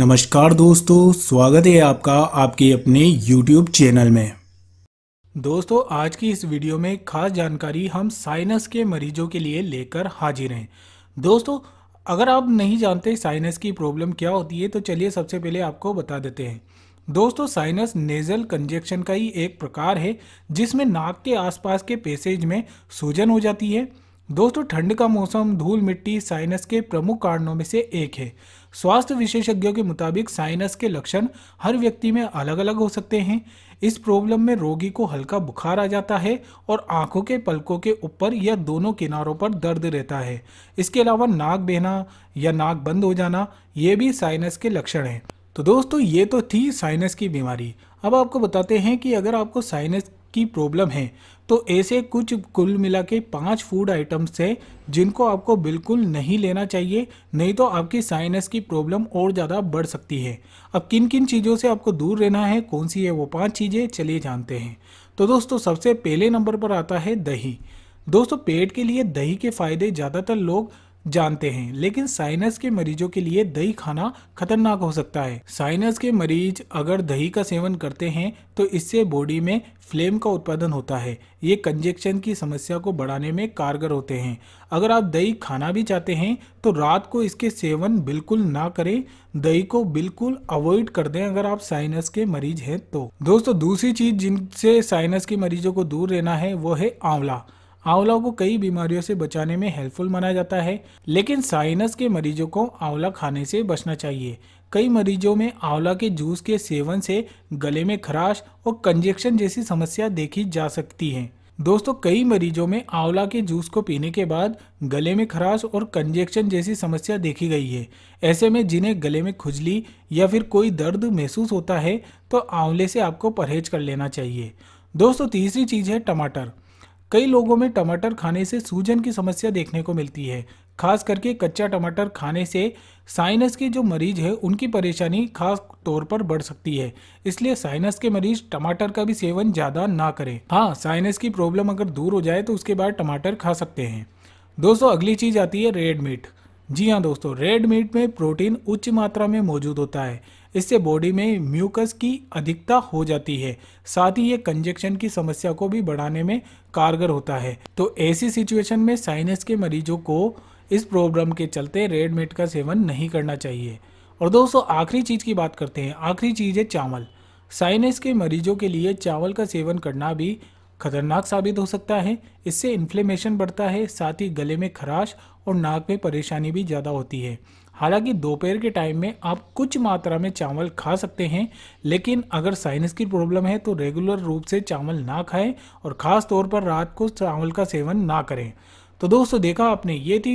नमस्कार दोस्तों स्वागत है आपका आपके अपने YouTube चैनल में दोस्तों आज की इस वीडियो में खास जानकारी हम साइनस के मरीजों के लिए लेकर हाजिर हैं दोस्तों अगर आप नहीं जानते साइनस की प्रॉब्लम क्या होती है तो चलिए सबसे पहले आपको बता देते हैं दोस्तों साइनस नेजल कंजेक्शन का ही एक प्रकार है जिसमें नाक के आसपास के पेसेज में सूजन हो जाती है दोस्तों ठंड का मौसम धूल मिट्टी साइनस के प्रमुख कारणों में से एक है स्वास्थ्य विशेषज्ञों के मुताबिक साइनस के लक्षण हर व्यक्ति में अलग अलग हो सकते हैं इस प्रॉब्लम में रोगी को हल्का बुखार आ जाता है और आंखों के पलकों के ऊपर या दोनों किनारों पर दर्द रहता है इसके अलावा नाक बहना या नाक बंद हो जाना ये भी साइनस के लक्षण हैं तो दोस्तों ये तो थी साइनस की बीमारी अब आपको बताते हैं कि अगर आपको साइनस की प्रॉब्लम है तो ऐसे कुछ कुल मिला के पाँच फूड आइटम्स हैं जिनको आपको बिल्कुल नहीं लेना चाहिए नहीं तो आपकी साइनस की प्रॉब्लम और ज़्यादा बढ़ सकती है अब किन किन चीज़ों से आपको दूर रहना है कौन सी है वो पाँच चीज़ें चलिए जानते हैं तो दोस्तों सबसे पहले नंबर पर आता है दही दोस्तों पेट के लिए दही के फ़ायदे ज़्यादातर लोग जानते हैं लेकिन साइनस के मरीजों के लिए दही खाना खतरनाक हो सकता है साइनस के मरीज अगर दही का सेवन करते हैं तो इससे बॉडी में फ्लेम का उत्पादन होता है ये कंजेक्शन की समस्या को बढ़ाने में कारगर होते हैं अगर आप दही खाना भी चाहते हैं तो रात को इसके सेवन बिल्कुल ना करें दही को बिल्कुल अवॉइड कर दें अगर आप साइनस के मरीज हैं तो दोस्तों दूसरी चीज जिनसे साइनस के मरीजों को दूर रहना है वो है आंवला आंवला को कई बीमारियों से बचाने में हेल्पफुल माना जाता है लेकिन साइनस के मरीजों को आंवला खाने से बचना चाहिए कई मरीजों में आंवला के जूस के सेवन से गले में खराश और कंजेक्शन जैसी समस्या देखी जा सकती है दोस्तों कई मरीजों में आंवला के जूस को पीने के बाद गले में खराश और कंजेक्शन जैसी समस्या देखी गई है ऐसे में जिन्हें गले में खुजली या फिर कोई दर्द महसूस होता है तो आंवले से आपको परहेज कर लेना चाहिए दोस्तों तीसरी चीज़ है टमाटर कई लोगों में टमाटर खाने से सूजन की समस्या देखने को मिलती है खास करके कच्चा टमाटर खाने से साइनस के जो मरीज है उनकी परेशानी खास तौर पर बढ़ सकती है इसलिए साइनस के मरीज टमाटर का भी सेवन ज़्यादा ना करें हाँ साइनस की प्रॉब्लम अगर दूर हो जाए तो उसके बाद टमाटर खा सकते हैं दोस्तों अगली चीज़ आती है रेड मीट जी हाँ दोस्तों रेड मीट में प्रोटीन उच्च मात्रा में मौजूद होता है इससे बॉडी में म्यूकस की अधिकता हो जाती है साथ ही ये कंजेक्शन की समस्या को भी बढ़ाने में कारगर होता है तो ऐसी सिचुएशन में साइनस के मरीजों को इस प्रॉब्लम के चलते रेडमेड का सेवन नहीं करना चाहिए और दोस्तों आखिरी चीज़ की बात करते हैं आखिरी चीज़ है चावल साइनस के मरीजों के लिए चावल का सेवन करना भी खतरनाक साबित हो सकता है इससे इन्फ्लेमेशन बढ़ता है साथ ही गले में खराश और नाक में परेशानी भी ज़्यादा होती है हालांकि दोपहर के टाइम में आप कुछ मात्रा में चावल खा सकते हैं लेकिन अगर साइनस की प्रॉब्लम है तो रेगुलर रूप से चावल ना खाएं और ख़ास तौर पर रात को चावल का सेवन ना करें तो दोस्तों देखा आपने ये थी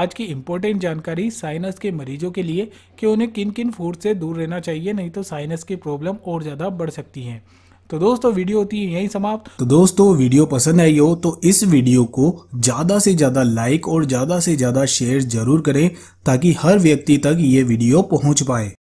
आज की इम्पोर्टेंट जानकारी साइनस के मरीजों के लिए कि उन्हें किन किन फूड से दूर रहना चाहिए नहीं तो साइनस की प्रॉब्लम और ज़्यादा बढ़ सकती है तो दोस्तों वीडियो होती है यही समाप्त तो दोस्तों वीडियो पसंद आई हो तो इस वीडियो को ज़्यादा से ज़्यादा लाइक और ज़्यादा से ज़्यादा शेयर जरूर करें ताकि हर व्यक्ति तक ये वीडियो पहुंच पाए